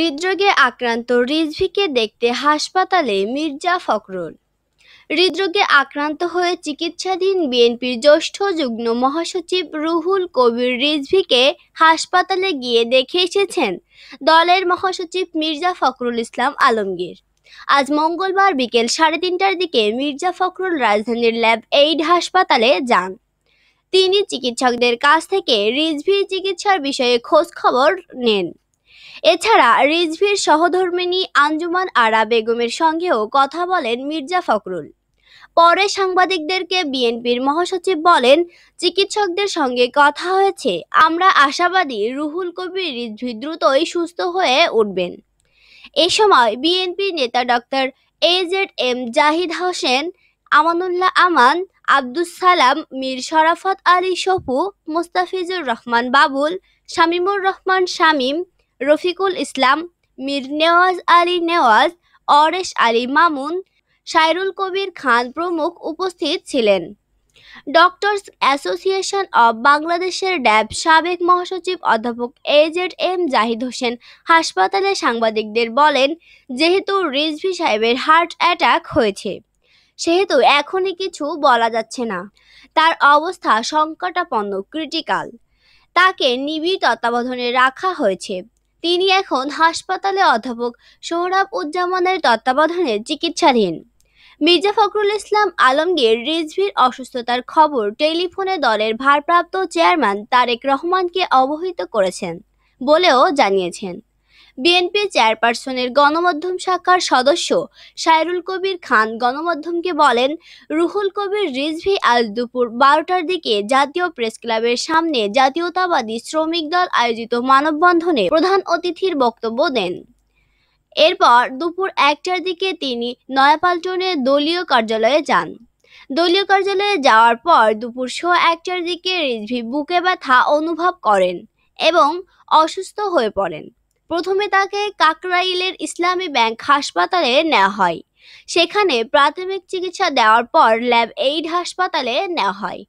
হৃদরোগে আক্রান্ত রিজভিকে দেখতে হাসপাতালে মির্জা ফখরুল হৃদরোগে আক্রান্ত হয়ে চিকিৎসাধীন বিএনপির জ্যেষ্ঠ যুগ্ম মহাসচিব রুহুল কবির রিজভিকে হাসপাতালে গিয়ে দেখে এসেছেন দলের মহাসচিব মির্জা ফখরুল ইসলাম আলমগীর আজ মঙ্গলবার বিকেল সাড়ে তিনটার দিকে মির্জা ফখরুল রাজধানীর ল্যাব এইড হাসপাতালে যান তিনি চিকিৎসকদের কাছ থেকে রিজভির চিকিৎসার বিষয়ে খোঁজ খবর নেন এছাড়া রিজভির সহধর্মিনী আঞ্জুমান আরা বেগমের সঙ্গেও কথা বলেন মির্জা ফখরুল পরে সাংবাদিকদেরকে বিএনপির মহাসচিব বলেন চিকিৎসকদের সঙ্গে কথা হয়েছে আমরা আশাবাদী রুহুল কবির রিজভি দ্রুতই সুস্থ হয়ে উঠবেন এ সময় বিএনপি নেতা doctor A Z M Zahid Hossain Amanullah Aman Abdus Salam Mir Sharafat Ali সফু Mostafizur Rahman Babul শামিমুর Rahman Shamim Rafiqul ইসলাম মীর নেওয়াজ আলী নেওয়াজ অরেশ আলী মামুন সাইরুল কবির খান প্রমুখ উপস্থিত ছিলেন ডক্টরস অ্যাসোসিয়েশন অব বাংলাদেশের ড্যাব সাবেক মহাসচিব অধ্যাপক এজেড এম জাহিদ হোসেন হাসপাতালে সাংবাদিকদের বলেন যেহেতু রিজভি সাহেবের হার্ট অ্যাটাক হয়েছে সেহেতু এখনই কিছু বলা যাচ্ছে না তার অবস্থা সংকটাপন্ন ক্রিটিক্যাল তাকে নিবিড় তত্ত্বাবধানে রাখা হয়েছে তিনি এখন হাসপাতালে অধ্যাপক সোহরাব উজ্জামানের তত্ত্বাবধানে চিকিৎসাধীন মির্জা ফখরুল ইসলাম আলমগীর রিজভির অসুস্থতার খবর টেলিফোনে দলের ভারপ্রাপ্ত চেয়ারম্যান তারেক রহমানকে অবহিত করেছেন বলেও জানিয়েছেন বিএনপি চেয়ারপারসনের গণমাধ্যম শাখার সদস্য সাইরুল কবির খান গণমাধ্যমকে বলেন রুহুল কবির রিজভি আজ দুপুর বারোটার দিকে জাতীয় প্রেস ক্লাবের সামনে জাতীয়তাবাদী শ্রমিক দল আয়োজিত মানববন্ধনে প্রধান অতিথির বক্তব্য দেন এরপর দুপুর একটার দিকে তিনি নয়াপাল্টনে দলীয় কার্যালয়ে যান দলীয় কার্যালয়ে যাওয়ার পর দুপুর শো একটার দিকে রিজভি বুকে ব্যথা অনুভব করেন এবং অসুস্থ হয়ে পড়েন প্রথমে তাকে কাকরাইলের ইসলামী ব্যাংক হাসপাতালে নেওয়া হয় সেখানে প্রাথমিক চিকিৎসা দেওয়ার পর ল্যাব এইড হাসপাতালে নেওয়া হয়